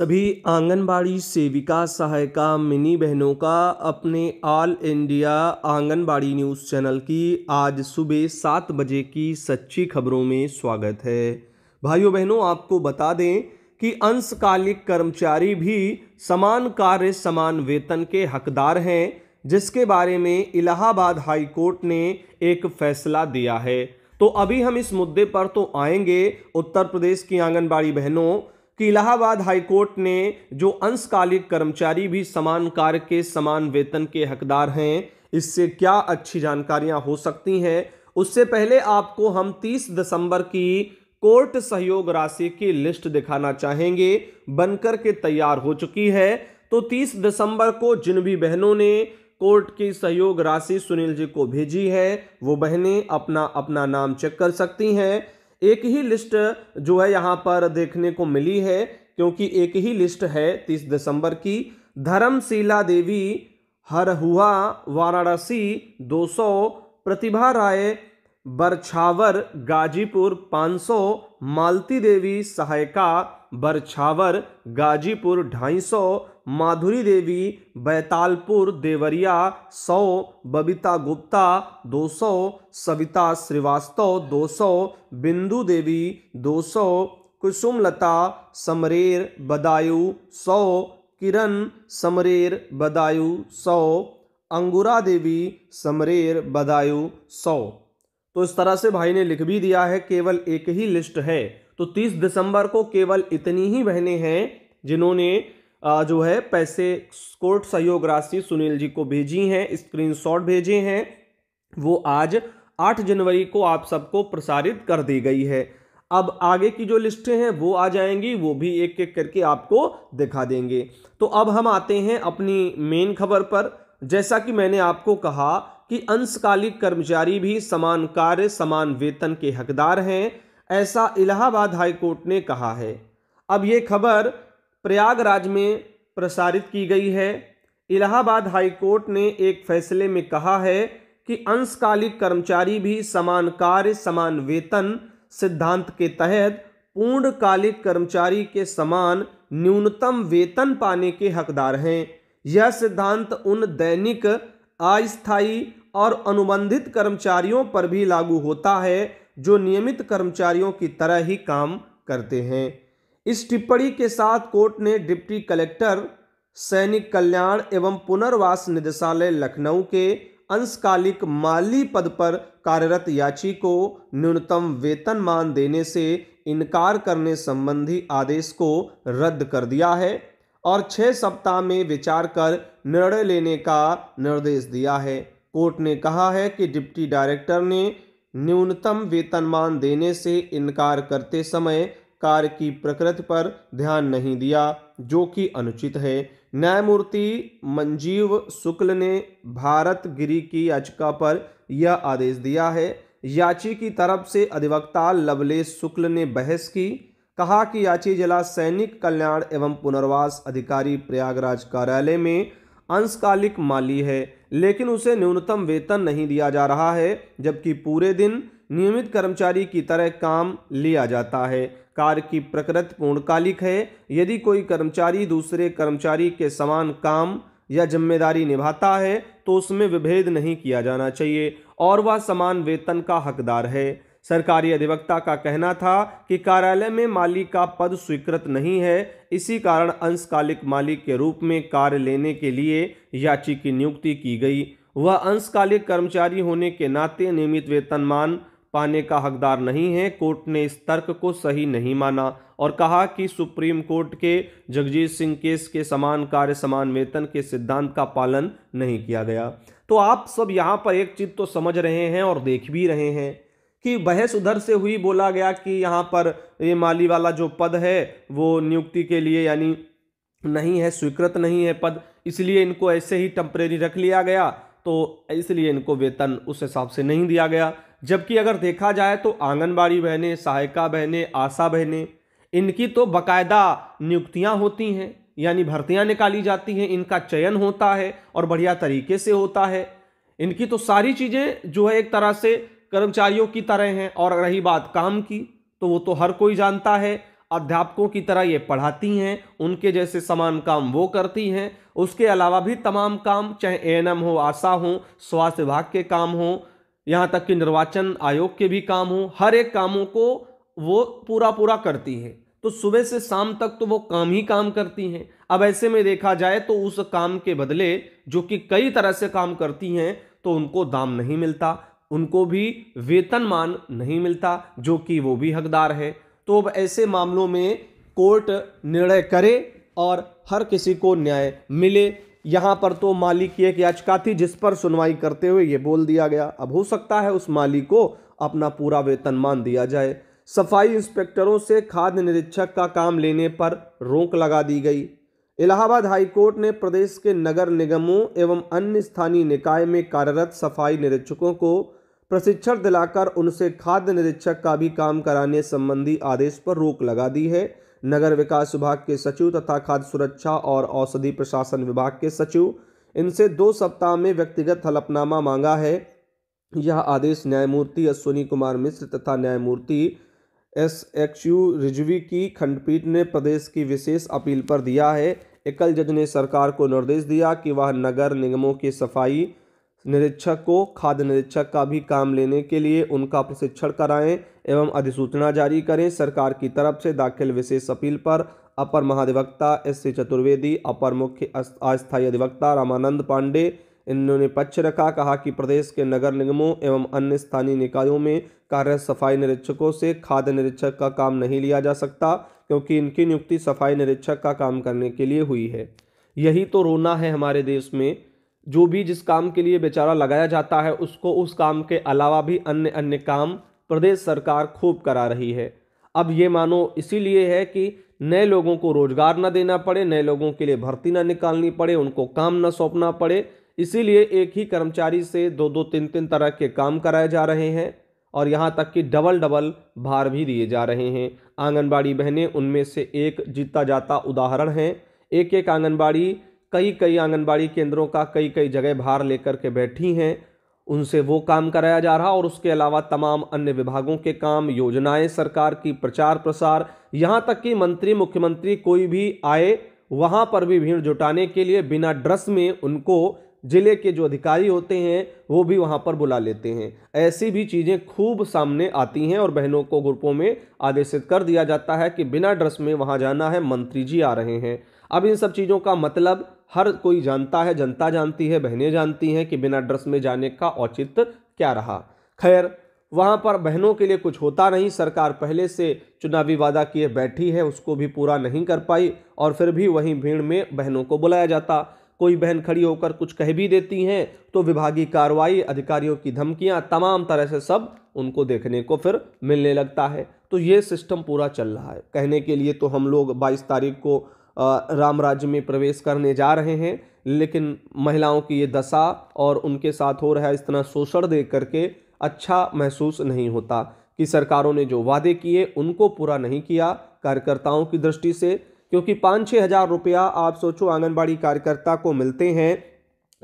सभी आंगनबाड़ी सेविका सहायिका मिनी बहनों का अपने all India anganwadi news channel की आज सुबह सात बजे की सच्ची खबरों में स्वागत है भाइयों बहनों आपको बता दें कि अंशकालिक कर्मचारी भी समान कार्य समान वेतन के हकदार हैं जिसके बारे में इलाहाबाद हाई कोर्ट ने एक फैसला दिया है तो अभी हम इस मुद्दे पर तो आएंगे उत्तर प्रदेश की आंगनबाड़ी बहनों कि इलाहाबाद हाईकोर्ट ने जो अंशकालिक कर्मचारी भी समान कार्य के समान वेतन के हकदार हैं इससे क्या अच्छी जानकारियां हो सकती हैं उससे पहले आपको हम 30 दिसंबर की कोर्ट सहयोग राशि की लिस्ट दिखाना चाहेंगे बनकर के तैयार हो चुकी है तो 30 दिसंबर को जिन भी बहनों ने कोर्ट की सहयोग राशि सुनील जी को भेजी है वो बहनें अपना अपना नाम चेक कर सकती हैं एक ही लिस्ट जो है यहाँ पर देखने को मिली है क्योंकि एक ही लिस्ट है तीस दिसंबर की धर्मशीला देवी हरहुआ वाराणसी 200 प्रतिभा राय बरछावर गाजीपुर 500 मालती देवी सहायका बरछावर गाजीपुर 250 माधुरी देवी बैतालपुर देवरिया सौ बबीता गुप्ता दो सौ सविता श्रीवास्तव दो सौ बिंदु देवी दो सौ कुसुमलता समरेर बदायु सौ किरण समरेर बदायु सौ अंगुरा देवी समरेर बदायु सौ तो इस तरह से भाई ने लिख भी दिया है केवल एक ही लिस्ट है तो 30 दिसंबर को केवल इतनी ही बहनें हैं जिन्होंने जो है पैसे कोर्ट सहयोग राशि सुनील जी को भेजी हैं स्क्रीनशॉट भेजे हैं वो आज आठ जनवरी को आप सबको प्रसारित कर दी गई है अब आगे की जो लिस्टें हैं वो आ जाएंगी वो भी एक एक करके आपको दिखा देंगे तो अब हम आते हैं अपनी मेन खबर पर जैसा कि मैंने आपको कहा कि अंशकालिक कर्मचारी भी समान कार्य समान वेतन के हकदार हैं ऐसा इलाहाबाद हाईकोर्ट ने कहा है अब ये खबर प्रयागराज में प्रसारित की गई है इलाहाबाद हाईकोर्ट ने एक फैसले में कहा है कि अंशकालिक कर्मचारी भी समान कार्य समान वेतन सिद्धांत के तहत पूर्णकालिक कर्मचारी के समान न्यूनतम वेतन पाने के हकदार हैं यह सिद्धांत उन दैनिक अस्थायी और अनुबंधित कर्मचारियों पर भी लागू होता है जो नियमित कर्मचारियों की तरह ही काम करते हैं इस टिप्पणी के साथ कोर्ट ने डिप्टी कलेक्टर सैनिक कल्याण एवं पुनर्वास निदेशालय लखनऊ के अंशकालिक माली पद पर कार्यरत याची को न्यूनतम वेतनमान देने से इनकार करने संबंधी आदेश को रद्द कर दिया है और छः सप्ताह में विचार कर निर्णय लेने का निर्देश दिया है कोर्ट ने कहा है कि डिप्टी डायरेक्टर ने न्यूनतम वेतनमान देने से इनकार करते समय कार्य की प्रकृति पर ध्यान नहीं दिया जो कि अनुचित है न्यायमूर्ति मंजीव शुक्ल ने भारत गिरी की याचिका पर यह आदेश दिया है याची की तरफ से अधिवक्ता लवलेश शुक्ल ने बहस की कहा कि याची जिला सैनिक कल्याण एवं पुनर्वास अधिकारी प्रयागराज कार्यालय में अंशकालिक माली है लेकिन उसे न्यूनतम वेतन नहीं दिया जा रहा है जबकि पूरे दिन नियमित कर्मचारी की तरह काम लिया जाता है कार्य की प्रकृति पूर्णकालिक है यदि कोई कर्मचारी दूसरे कर्मचारी के समान काम या जिम्मेदारी निभाता है तो उसमें विभेद नहीं किया जाना चाहिए और वह समान वेतन का हकदार है सरकारी अधिवक्ता का कहना था कि कार्यालय में माली का पद स्वीकृत नहीं है इसी कारण अंशकालिक माली के रूप में कार्य लेने के लिए याची की नियुक्ति की गई वह अंशकालिक कर्मचारी होने के नाते नियमित वेतनमान पाने का हकदार नहीं है कोर्ट ने इस तर्क को सही नहीं माना और कहा कि सुप्रीम कोर्ट के जगजीत सिंह केस के समान कार्य समान वेतन के सिद्धांत का पालन नहीं किया गया तो आप सब यहाँ पर एक चीज तो समझ रहे हैं और देख भी रहे हैं कि बहस उधर से हुई बोला गया कि यहाँ पर ये माली वाला जो पद है वो नियुक्ति के लिए यानी नहीं है स्वीकृत नहीं है पद इसलिए इनको ऐसे ही टम्परेरी रख लिया गया तो इसलिए इनको वेतन उस हिसाब से नहीं दिया गया जबकि अगर देखा जाए तो आंगनबाड़ी बहनें सहायिका बहनें आशा बहनें इनकी तो बकायदा नियुक्तियां होती हैं यानी भर्तियां निकाली जाती हैं इनका चयन होता है और बढ़िया तरीके से होता है इनकी तो सारी चीज़ें जो है एक तरह से कर्मचारियों की तरह हैं और रही बात काम की तो वो तो हर कोई जानता है अध्यापकों की तरह ये पढ़ाती हैं उनके जैसे समान काम वो करती हैं उसके अलावा भी तमाम काम चाहे ए हो आशा हो स्वास्थ्य विभाग के काम हों यहाँ तक कि निर्वाचन आयोग के भी काम हो हर एक कामों को वो पूरा पूरा करती है तो सुबह से शाम तक तो वो काम ही काम करती हैं अब ऐसे में देखा जाए तो उस काम के बदले जो कि कई तरह से काम करती हैं तो उनको दाम नहीं मिलता उनको भी वेतनमान नहीं मिलता जो कि वो भी हकदार है तो अब ऐसे मामलों में कोर्ट निर्णय करे और हर किसी को न्याय मिले यहाँ पर तो मालिक की एक याचिका थी जिस पर सुनवाई करते हुए ये बोल दिया गया अब हो सकता है उस मालिक को अपना पूरा वेतन मान दिया जाए सफाई इंस्पेक्टरों से खाद्य निरीक्षक का काम लेने पर रोक लगा दी गई इलाहाबाद हाईकोर्ट ने प्रदेश के नगर निगमों एवं अन्य स्थानीय निकाय में कार्यरत सफाई निरीक्षकों को प्रशिक्षण दिलाकर उनसे खाद्य निरीक्षक का भी काम कराने संबंधी आदेश पर रोक लगा दी है नगर विकास विभाग के सचिव तथा खाद्य सुरक्षा और औषधि प्रशासन विभाग के सचिव इनसे दो सप्ताह में व्यक्तिगत हलफनामा मांगा है यह आदेश न्यायमूर्ति अश्विनी कुमार मिश्र तथा न्यायमूर्ति एस एक्स यू रिजवी की खंडपीठ ने प्रदेश की विशेष अपील पर दिया है एकल जज ने सरकार को निर्देश दिया कि वह नगर निगमों की सफाई निरीक्षक को खाद्य निरीक्षक का भी काम लेने के लिए उनका प्रशिक्षण कराएं एवं अधिसूचना जारी करें सरकार की तरफ से दाखिल विशेष अपील पर अपर महाधिवक्ता एस सी चतुर्वेदी अपर मुख्य अस्थायी अधिवक्ता रामानंद पांडे इन्होंने पक्ष रखा कहा कि प्रदेश के नगर निगमों एवं अन्य स्थानीय निकायों में कार्य सफाई निरीक्षकों से खाद्य निरीक्षक का काम नहीं लिया जा सकता क्योंकि इनकी नियुक्ति सफाई निरीक्षक का काम करने के लिए हुई है यही तो रोना है हमारे देश में जो भी जिस काम के लिए बेचारा लगाया जाता है उसको उस काम के अलावा भी अन्य अन्य काम प्रदेश सरकार खूब करा रही है अब ये मानो इसीलिए है कि नए लोगों को रोज़गार ना देना पड़े नए लोगों के लिए भर्ती ना निकालनी पड़े उनको काम ना सौंपना पड़े इसीलिए एक ही कर्मचारी से दो दो तीन तीन तरह के काम कराए जा रहे हैं और यहाँ तक कि डबल डबल भार भी दिए जा रहे हैं आंगनबाड़ी बहनें उनमें से एक जीता जाता उदाहरण हैं एक एक आंगनबाड़ी कई कई आंगनबाड़ी केंद्रों का कई कई जगह भार लेकर के बैठी हैं उनसे वो काम कराया जा रहा और उसके अलावा तमाम अन्य विभागों के काम योजनाएं सरकार की प्रचार प्रसार यहाँ तक कि मंत्री मुख्यमंत्री कोई भी आए वहाँ पर भी भीड़ जुटाने के लिए बिना ड्रेस में उनको जिले के जो अधिकारी होते हैं वो भी वहाँ पर बुला लेते हैं ऐसी भी चीज़ें खूब सामने आती हैं और बहनों को ग्रुपों में आदेशित कर दिया जाता है कि बिना ड्रेस में वहाँ जाना है मंत्री जी आ रहे हैं अब इन सब चीज़ों का मतलब हर कोई जानता है जनता जानती है बहनें जानती हैं कि बिना ड्रेस में जाने का औचित्य क्या रहा खैर वहाँ पर बहनों के लिए कुछ होता नहीं सरकार पहले से चुनावी वादा किए बैठी है उसको भी पूरा नहीं कर पाई और फिर भी वहीं भीड़ में बहनों को बुलाया जाता कोई बहन खड़ी होकर कुछ कह भी देती हैं तो विभागीय कार्रवाई अधिकारियों की धमकियाँ तमाम तरह से सब उनको देखने को फिर मिलने लगता है तो ये सिस्टम पूरा चल रहा है कहने के लिए तो हम लोग बाईस तारीख को राम राज्य में प्रवेश करने जा रहे हैं लेकिन महिलाओं की ये दशा और उनके साथ हो रहा इस तरह शोषण देख करके अच्छा महसूस नहीं होता कि सरकारों ने जो वादे किए उनको पूरा नहीं किया कार्यकर्ताओं की दृष्टि से क्योंकि पाँच छः हज़ार रुपया आप सोचो आंगनबाड़ी कार्यकर्ता को मिलते हैं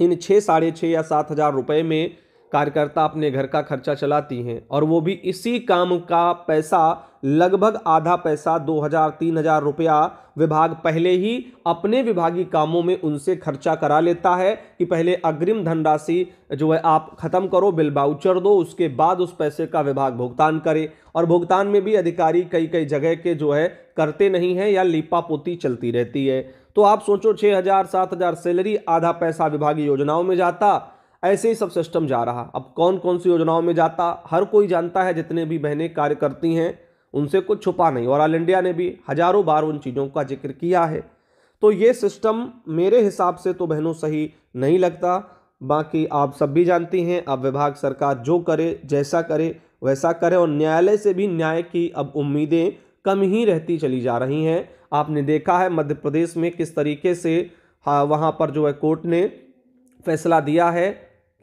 इन छः साढ़े छः या सात हज़ार रुपये में कार्यकर्ता अपने घर का खर्चा चलाती हैं और वो भी इसी काम का पैसा लगभग आधा पैसा दो हज़ार तीन हज़ार रुपया विभाग पहले ही अपने विभागीय कामों में उनसे खर्चा करा लेता है कि पहले अग्रिम धनराशि जो है आप ख़त्म करो बिल बाउचर दो उसके बाद उस पैसे का विभाग भुगतान करे और भुगतान में भी अधिकारी कई कई जगह के जो है करते नहीं हैं या लिपापोती चलती रहती है तो आप सोचो छः हज़ार सात हज़ार सैलरी आधा पैसा विभागीय योजनाओं में जाता ऐसे ही सब सिस्टम जा रहा अब कौन कौन सी योजनाओं में जाता हर कोई जानता है जितने भी बहनें कार्य करती हैं उनसे कुछ छुपा नहीं और ऑल इंडिया ने भी हजारों बार उन चीज़ों का जिक्र किया है तो ये सिस्टम मेरे हिसाब से तो बहनों सही नहीं लगता बाकी आप सब भी जानती हैं अब विभाग सरकार जो करे जैसा करे वैसा करे और न्यायालय से भी न्याय की अब उम्मीदें कम ही रहती चली जा रही हैं आपने देखा है मध्य प्रदेश में किस तरीके से हाँ वहाँ पर जो है कोर्ट ने फैसला दिया है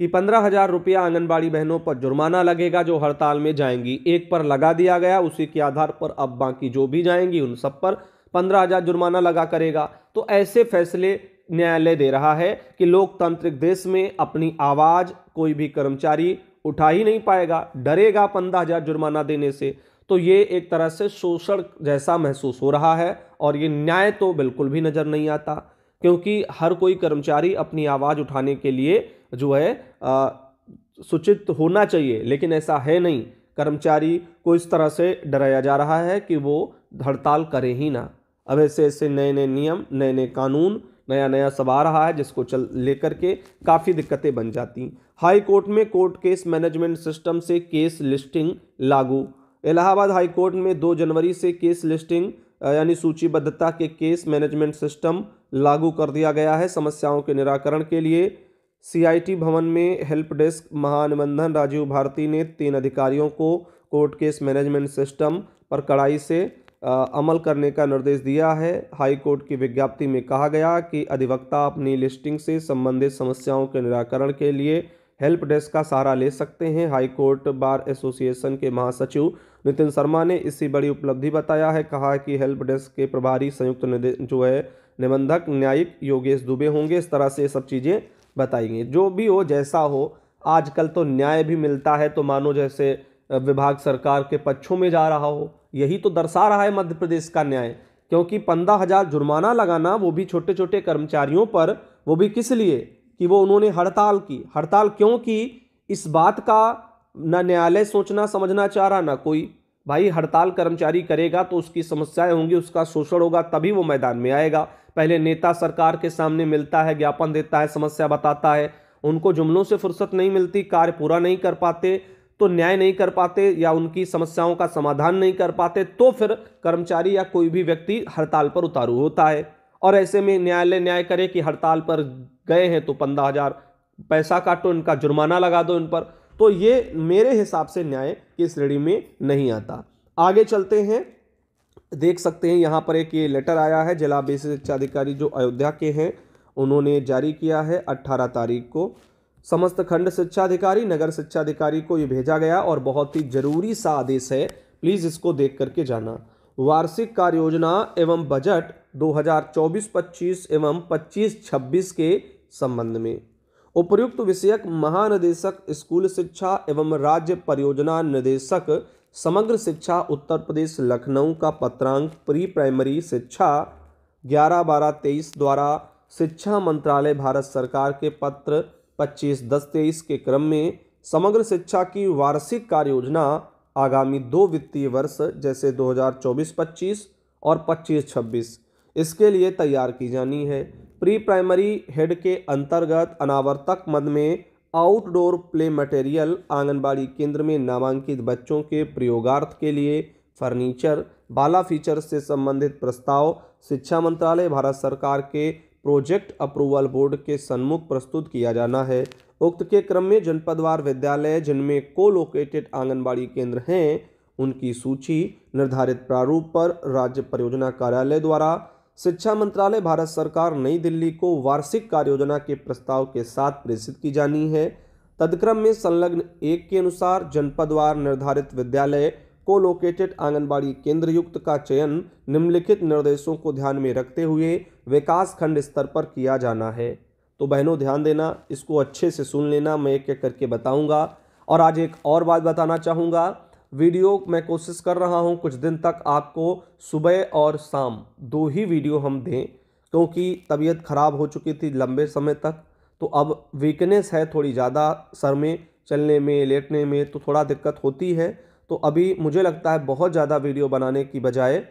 कि पंद्रह हज़ार रुपया आंगनबाड़ी बहनों पर जुर्माना लगेगा जो हड़ताल में जाएंगी एक पर लगा दिया गया उसी के आधार पर अब बाकी जो भी जाएंगी उन सब पर पंद्रह हज़ार जुर्माना लगा करेगा तो ऐसे फैसले न्यायालय दे रहा है कि लोकतांत्रिक देश में अपनी आवाज़ कोई भी कर्मचारी उठा ही नहीं पाएगा डरेगा पंद्रह हज़ार जुर्माना देने से तो ये एक तरह से शोषण जैसा महसूस हो रहा है और ये न्याय तो बिल्कुल भी नज़र नहीं आता क्योंकि हर कोई कर्मचारी अपनी आवाज़ उठाने के लिए जो है सूचित होना चाहिए लेकिन ऐसा है नहीं कर्मचारी को इस तरह से डराया जा रहा है कि वो हड़ताल करें ही ना अब ऐसे ऐसे नए नए नियम नए नए कानून नया नया सब आ रहा है जिसको चल लेकर के काफ़ी दिक्कतें बन जाती हाई कोर्ट में कोर्ट केस मैनेजमेंट सिस्टम से केस लिस्टिंग लागू इलाहाबाद हाई कोर्ट में 2 जनवरी से केस लिस्टिंग यानी सूचीबद्धता के केस मैनेजमेंट सिस्टम लागू कर दिया गया है समस्याओं के निराकरण के लिए सीआईटी भवन में हेल्प डेस्क महानिबंधन राजीव भारती ने तीन अधिकारियों को कोर्ट केस मैनेजमेंट सिस्टम पर कड़ाई से आ, अमल करने का निर्देश दिया है हाई कोर्ट की विज्ञप्ति में कहा गया कि अधिवक्ता अपनी लिस्टिंग से संबंधित समस्याओं के निराकरण के लिए हेल्प डेस्क का सहारा ले सकते हैं हाई कोर्ट बार एसोसिएशन के महासचिव नितिन शर्मा ने इसी बड़ी उपलब्धि बताया है कहा कि हेल्प डेस्क के प्रभारी संयुक्त जो है निबंधक न्यायिक योगेश दुबे होंगे इस तरह से सब चीज़ें बताई गई जो भी हो जैसा हो आजकल तो न्याय भी मिलता है तो मानो जैसे विभाग सरकार के पक्षों में जा रहा हो यही तो दर्शा रहा है मध्य प्रदेश का न्याय क्योंकि पंद्रह हज़ार जुर्माना लगाना वो भी छोटे छोटे कर्मचारियों पर वो भी किस लिए कि वो उन्होंने हड़ताल की हड़ताल क्यों की इस बात का ना न्यायालय सोचना समझना चाह रहा ना कोई भाई हड़ताल कर्मचारी करेगा तो उसकी समस्याएं होंगी उसका शोषण होगा तभी वो मैदान में आएगा पहले नेता सरकार के सामने मिलता है ज्ञापन देता है समस्या बताता है उनको जुमलों से फुर्सत नहीं मिलती कार्य पूरा नहीं कर पाते तो न्याय नहीं कर पाते या उनकी समस्याओं का समाधान नहीं कर पाते तो फिर कर्मचारी या कोई भी व्यक्ति हड़ताल पर उतारू होता है और ऐसे में न्यायालय न्याय करे कि हड़ताल पर गए हैं तो पंद्रह हज़ार पैसा काटो इनका जुर्माना लगा दो इन पर तो ये मेरे हिसाब से न्याय की श्रेणी में नहीं आता आगे चलते हैं देख सकते हैं यहाँ पर एक ये लेटर आया है जिला शिक्षा शिक्षाधिकारी जो अयोध्या के हैं उन्होंने जारी किया है 18 तारीख को समस्त खंड शिक्षा अधिकारी नगर शिक्षा अधिकारी को ये भेजा गया और बहुत ही जरूरी सा आदेश है प्लीज़ इसको देख करके जाना वार्षिक कार्य योजना एवं बजट 2024-25 एवं 25-26 के संबंध में उपयुक्त विषयक महानिदेशक स्कूल शिक्षा एवं राज्य परियोजना निदेशक समग्र शिक्षा उत्तर प्रदेश लखनऊ का पत्रांक प्री प्राइमरी शिक्षा ग्यारह बारह तेईस द्वारा शिक्षा मंत्रालय भारत सरकार के पत्र पच्चीस दस तेईस के क्रम में समग्र शिक्षा की वार्षिक कार्य योजना आगामी दो वित्तीय वर्ष जैसे 2024-25 और 25-26 इसके लिए तैयार की जानी है प्री प्राइमरी हेड के अंतर्गत अनावर्तक मद में आउटडोर प्ले मटेरियल आंगनबाड़ी केंद्र में नामांकित बच्चों के प्रयोगार्थ के लिए फर्नीचर बाला फीचर से संबंधित प्रस्ताव शिक्षा मंत्रालय भारत सरकार के प्रोजेक्ट अप्रूवल बोर्ड के सन्मुख प्रस्तुत किया जाना है उक्त के क्रम में जनपदवार विद्यालय जिनमें को लोकेटेड आंगनबाड़ी केंद्र हैं उनकी सूची निर्धारित प्रारूप पर राज्य परियोजना कार्यालय द्वारा शिक्षा मंत्रालय भारत सरकार नई दिल्ली को वार्षिक कार्य योजना के प्रस्ताव के साथ प्रेषित की जानी है तदक्रम में संलग्न एक के अनुसार जनपदवार निर्धारित विद्यालय को लोकेटेड आंगनबाड़ी केंद्र युक्त का चयन निम्नलिखित निर्देशों को ध्यान में रखते हुए विकास खंड स्तर पर किया जाना है तो बहनों ध्यान देना इसको अच्छे से सुन लेना मैं एक एक करके बताऊंगा और आज एक और बात बताना चाहूँगा वीडियो मैं कोशिश कर रहा हूँ कुछ दिन तक आपको सुबह और शाम दो ही वीडियो हम दें क्योंकि तबीयत खराब हो चुकी थी लंबे समय तक तो अब वीकनेस है थोड़ी ज़्यादा सर में चलने में लेटने में तो थोड़ा दिक्कत होती है तो अभी मुझे लगता है बहुत ज़्यादा वीडियो बनाने की बजाय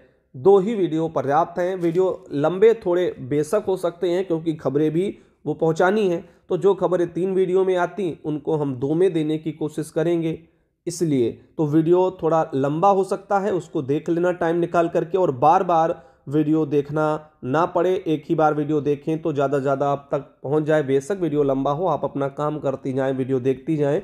दो ही वीडियो पर्याप्त हैं वीडियो लंबे थोड़े बेशक हो सकते हैं क्योंकि खबरें भी वो पहुंचानी हैं तो जो खबरें तीन वीडियो में आती उनको हम दो में देने की कोशिश करेंगे इसलिए तो वीडियो थोड़ा लंबा हो सकता है उसको देख लेना टाइम निकाल करके और बार बार वीडियो देखना ना पड़े एक ही बार वीडियो देखें तो ज़्यादा ज़्यादा आप तक पहुंच जाए बेशक वीडियो लंबा हो आप अपना काम करती जाएं वीडियो देखती जाएं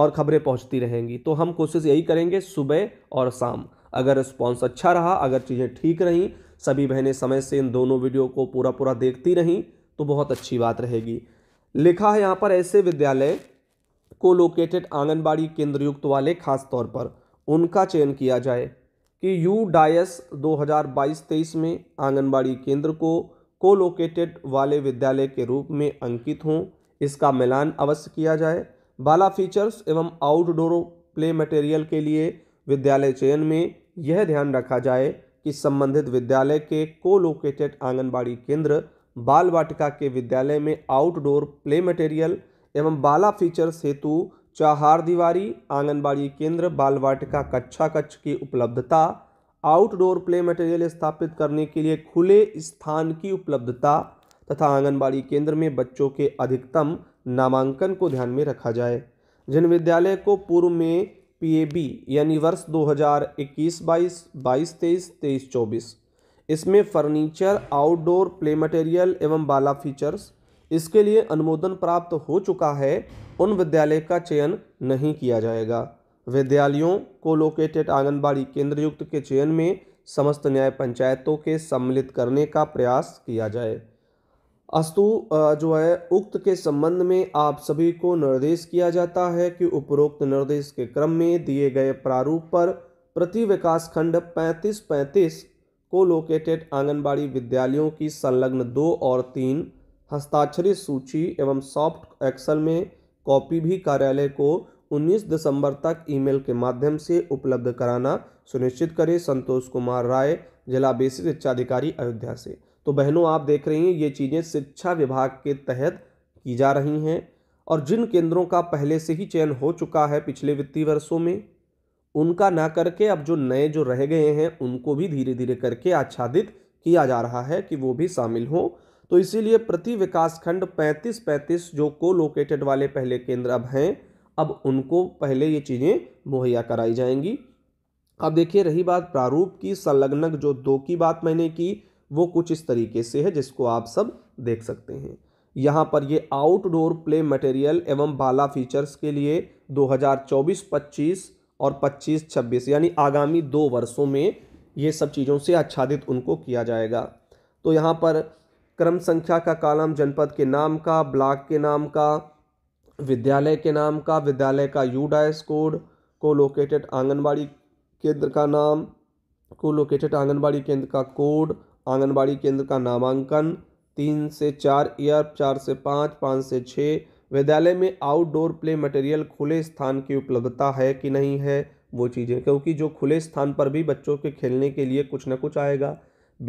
और ख़बरें पहुंचती रहेंगी तो हम कोशिश यही करेंगे सुबह और शाम अगर रिस्पॉन्स अच्छा रहा अगर चीज़ें ठीक रहीं सभी बहनें समय से इन दोनों वीडियो को पूरा पूरा देखती रहीं तो बहुत अच्छी बात रहेगी लिखा है यहाँ पर ऐसे विद्यालय को लोकेटेड आंगनबाड़ी केंद्र युक्त वाले खास तौर पर उनका चयन किया जाए कि यू डायस 2022-23 में आंगनबाड़ी केंद्र को को लोकेटेड वाले विद्यालय के रूप में अंकित हों इसका मिलान अवश्य किया जाए बाला फीचर्स एवं आउटडोर प्ले मटेरियल के लिए विद्यालय चयन में यह ध्यान रखा जाए कि संबंधित विद्यालय के को लोकेटेड आंगनबाड़ी केंद्र बाल वाटिका के विद्यालय में आउटडोर प्ले मटेरियल एवं बाला फीचर्स हेतु चाहार दीवारी आंगनबाड़ी केंद्र बाल वाटिका कक्षा कक्ष की उपलब्धता आउटडोर प्ले मटेरियल स्थापित करने के लिए खुले स्थान की उपलब्धता तथा आंगनबाड़ी केंद्र में बच्चों के अधिकतम नामांकन को ध्यान में रखा जाए जिन विद्यालय को पूर्व में पीएबी यानी वर्ष 2021 22 22 23 23 24 इसमें फर्नीचर आउटडोर प्ले मटेरियल एवं बाला फीचर्स इसके लिए अनुमोदन प्राप्त हो चुका है उन विद्यालय का चयन नहीं किया जाएगा विद्यालयों को लोकेटेड आंगनबाड़ी केंद्र युक्त के चयन में समस्त न्याय पंचायतों के सम्मिलित करने का प्रयास किया जाए अस्तु जो है उक्त के संबंध में आप सभी को निर्देश किया जाता है कि उपरोक्त निर्देश के क्रम में दिए गए प्रारूप पर प्रति विकास खंड पैंतीस पैंतीस को लोकेटेड आंगनबाड़ी विद्यालयों की संलग्न दो और तीन हस्ताक्षरित सूची एवं सॉफ्ट एक्सल में कॉपी भी कार्यालय को 19 दिसंबर तक ईमेल के माध्यम से उपलब्ध कराना सुनिश्चित करें संतोष कुमार राय जिला बेसिक शिक्षा अधिकारी अयोध्या से तो बहनों आप देख रही हैं ये चीज़ें शिक्षा विभाग के तहत की जा रही हैं और जिन केंद्रों का पहले से ही चयन हो चुका है पिछले वित्तीय वर्षों में उनका ना करके अब जो नए जो रह गए हैं उनको भी धीरे धीरे करके आच्छादित किया जा रहा है कि वो भी शामिल हों तो इसीलिए प्रति विकास खंड पैंतीस पैंतीस जो को लोकेटेड वाले पहले केंद्र अब हैं अब उनको पहले ये चीज़ें मुहैया कराई जाएंगी अब देखिए रही बात प्रारूप की संलग्नक जो दो की बात मैंने की वो कुछ इस तरीके से है जिसको आप सब देख सकते हैं यहाँ पर ये आउटडोर प्ले मटेरियल एवं बाला फीचर्स के लिए 2024-25 और 25-26 यानी आगामी दो वर्षों में ये सब चीज़ों से आच्छादित उनको किया जाएगा तो यहाँ पर क्रम संख्या का कॉलम जनपद के नाम का ब्लॉक के नाम का विद्यालय के नाम का विद्यालय का यू डाइस कोड को लोकेटेड आंगनबाड़ी केंद्र का नाम को लोकेटेड आंगनबाड़ी केंद्र का कोड आंगनबाड़ी केंद्र का नामांकन तीन से चार ईयर चार से पाँच पाँच से छः विद्यालय में आउटडोर प्ले मटेरियल खुले स्थान की उपलब्धता है कि नहीं है वो चीज़ें क्योंकि जो खुले स्थान पर भी बच्चों के खेलने के लिए कुछ ना कुछ आएगा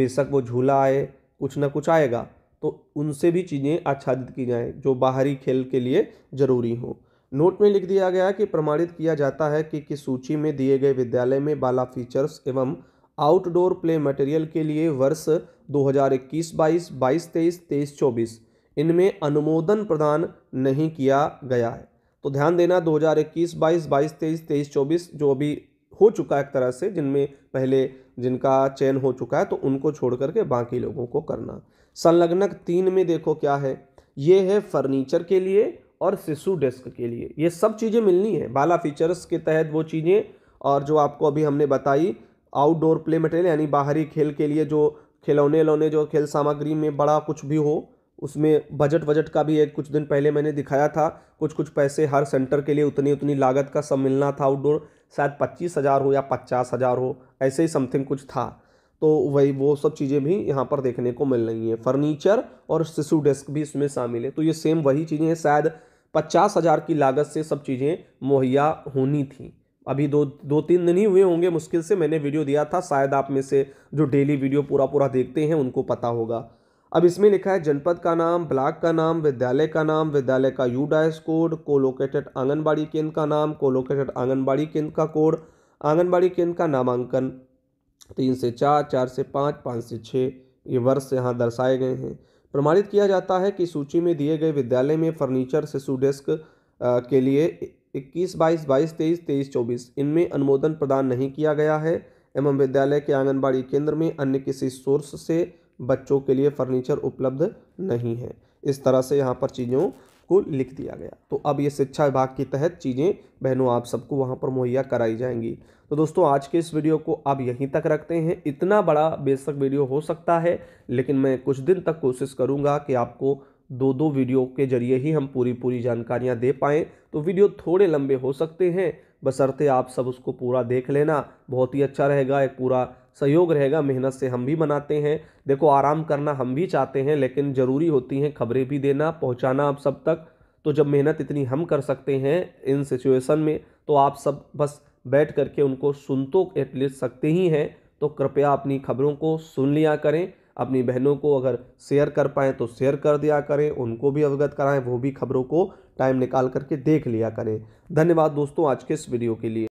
बेशक वो झूला आए कुछ ना कुछ आएगा तो उनसे भी चीज़ें आच्छादित की जाएँ जो बाहरी खेल के लिए ज़रूरी हों नोट में लिख दिया गया कि प्रमाणित किया जाता है कि किस सूची में दिए गए विद्यालय में बाला फीचर्स एवं आउटडोर प्ले मटेरियल के लिए वर्ष 2021-22, 22-23, 23-24 इनमें अनुमोदन प्रदान नहीं किया गया है तो ध्यान देना 2021 बाईस 22-23, 23-24 जो अभी हो चुका है एक तरह से जिनमें पहले जिनका चयन हो चुका है तो उनको छोड़ करके बाकी लोगों को करना संलग्नक तीन में देखो क्या है ये है फर्नीचर के लिए और शिशु डेस्क के लिए ये सब चीज़ें मिलनी है बाला फीचर्स के तहत वो चीज़ें और जो आपको अभी हमने बताई आउटडोर प्ले मटेरियल यानी बाहरी खेल के लिए जो खिलौने लौने जो खेल सामग्री में बड़ा कुछ भी हो उसमें बजट बजट का भी एक कुछ दिन पहले मैंने दिखाया था कुछ कुछ पैसे हर सेंटर के लिए उतनी उतनी लागत का सब मिलना था आउटडोर शायद पच्चीस हज़ार हो या पचास हज़ार हो ऐसे ही समथिंग कुछ था तो वही वो सब चीज़ें भी यहाँ पर देखने को मिल रही हैं फर्नीचर और शिशु डेस्क भी इसमें शामिल है तो ये सेम वही चीज़ें हैं शायद पचास हज़ार की लागत से सब चीज़ें मुहैया होनी थी अभी दो दो तीन दिन ही हुए होंगे मुश्किल से मैंने वीडियो दिया था शायद आप में से जो डेली वीडियो पूरा पूरा देखते हैं उनको पता होगा अब इसमें लिखा है जनपद का नाम ब्लॉक का नाम विद्यालय का नाम विद्यालय का यू डाइस कोड को लोकेटेड आंगनबाड़ी केंद्र का नाम कोलोकेटेड आंगनबाड़ी केंद्र का कोड आंगनबाड़ी केंद्र का नामांकन तीन से चार चार से पाँच पाँच से छः ये वर्ष यहाँ दर्शाए गए हैं प्रमाणित किया जाता है कि सूची में दिए गए विद्यालय में फर्नीचर शिशु डेस्क के लिए इक्कीस बाईस बाईस तेईस तेईस चौबीस इनमें अनुमोदन प्रदान नहीं किया गया है एवं विद्यालय के आंगनबाड़ी केंद्र में अन्य किसी सोर्स से बच्चों के लिए फर्नीचर उपलब्ध नहीं है इस तरह से यहाँ पर चीज़ों को लिख दिया गया तो अब ये शिक्षा विभाग के तहत चीज़ें बहनों आप सबको वहाँ पर मुहैया कराई जाएंगी तो दोस्तों आज के इस वीडियो को आप यहीं तक रखते हैं इतना बड़ा बेशक वीडियो हो सकता है लेकिन मैं कुछ दिन तक कोशिश करूँगा कि आपको दो दो वीडियो के जरिए ही हम पूरी पूरी जानकारियाँ दे पाएँ तो वीडियो थोड़े लंबे हो सकते हैं बसरते आप सब उसको पूरा देख लेना बहुत ही अच्छा रहेगा एक पूरा सहयोग रहेगा मेहनत से हम भी बनाते हैं देखो आराम करना हम भी चाहते हैं लेकिन ज़रूरी होती हैं खबरें भी देना पहुँचाना आप सब तक तो जब मेहनत इतनी हम कर सकते हैं इन सिचुएशन में तो आप सब बस बैठ करके उनको सुन तो एटलीस्ट सकते ही हैं तो कृपया अपनी खबरों को सुन लिया करें अपनी बहनों को अगर शेयर कर पाएँ तो शेयर कर दिया करें उनको भी अवगत कराएं वो भी खबरों को टाइम निकाल करके देख लिया करें धन्यवाद दोस्तों आज के इस वीडियो के लिए